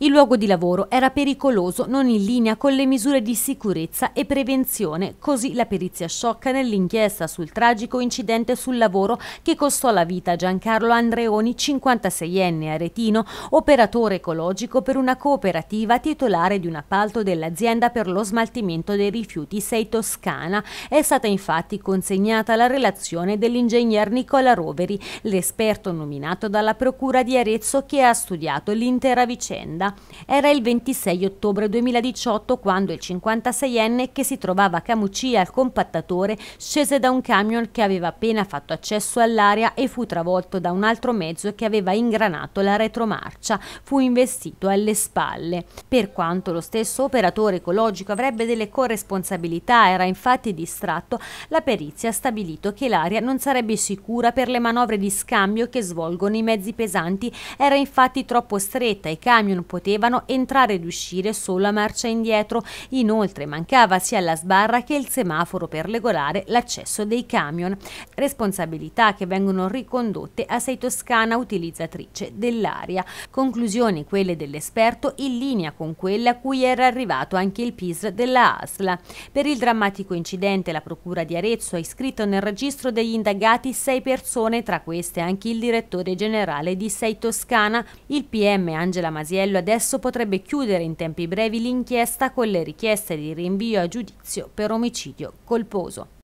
Il luogo di lavoro era pericoloso, non in linea con le misure di sicurezza e prevenzione, così la perizia sciocca nell'inchiesta sul tragico incidente sul lavoro che costò la vita a Giancarlo Andreoni, 56enne aretino, operatore ecologico per una cooperativa titolare di un appalto dell'azienda per lo smaltimento dei rifiuti Sei Toscana. È stata infatti consegnata la relazione dell'ingegner Nicola Roveri, l'esperto nominato dalla Procura di Arezzo che ha studiato l'intera vicenda strada. Era il 26 ottobre 2018 quando il 56enne che si trovava a Camucia al compattatore scese da un camion che aveva appena fatto accesso all'area e fu travolto da un altro mezzo che aveva ingranato la retromarcia. Fu investito alle spalle. Per quanto lo stesso operatore ecologico avrebbe delle corresponsabilità, era infatti distratto, la perizia ha stabilito che l'area non sarebbe sicura per le manovre di scambio che svolgono i mezzi pesanti. Era infatti troppo stretta e i camion potevano potevano entrare ed uscire solo a marcia indietro. Inoltre mancava sia la sbarra che il semaforo per regolare l'accesso dei camion, responsabilità che vengono ricondotte a Sei Toscana utilizzatrice dell'aria. Conclusioni quelle dell'esperto in linea con quelle a cui era arrivato anche il PIS della ASLA. Per il drammatico incidente la Procura di Arezzo ha iscritto nel registro degli indagati sei persone, tra queste anche il direttore generale di Sei Toscana. Il PM Angela Masiello ha adesso potrebbe chiudere in tempi brevi l'inchiesta con le richieste di rinvio a giudizio per omicidio colposo.